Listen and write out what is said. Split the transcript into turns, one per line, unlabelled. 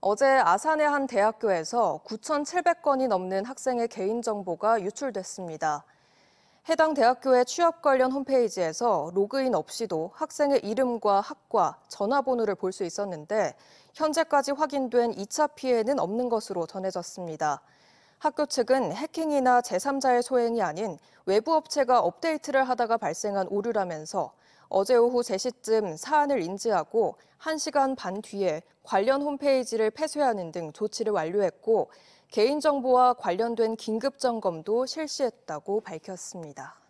어제 아산의 한 대학교에서 9,700건이 넘는 학생의 개인정보가 유출됐습니다. 해당 대학교의 취업 관련 홈페이지에서 로그인 없이도 학생의 이름과 학과, 전화번호를 볼 수 있었는데 현재까지 확인된 2차 피해는 없는 것으로 전해졌습니다. 학교 측은 해킹이나 제3자의 소행이 아닌 외부 업체가 업데이트를 하다가 발생한 오류라면서 어제 오후 3시쯤 사안을 인지하고 1시간 반 뒤에 관련 홈페이지를 폐쇄하는 등 조치를 완료했고 개인정보와 관련된 긴급점검도 실시했다고 밝혔습니다.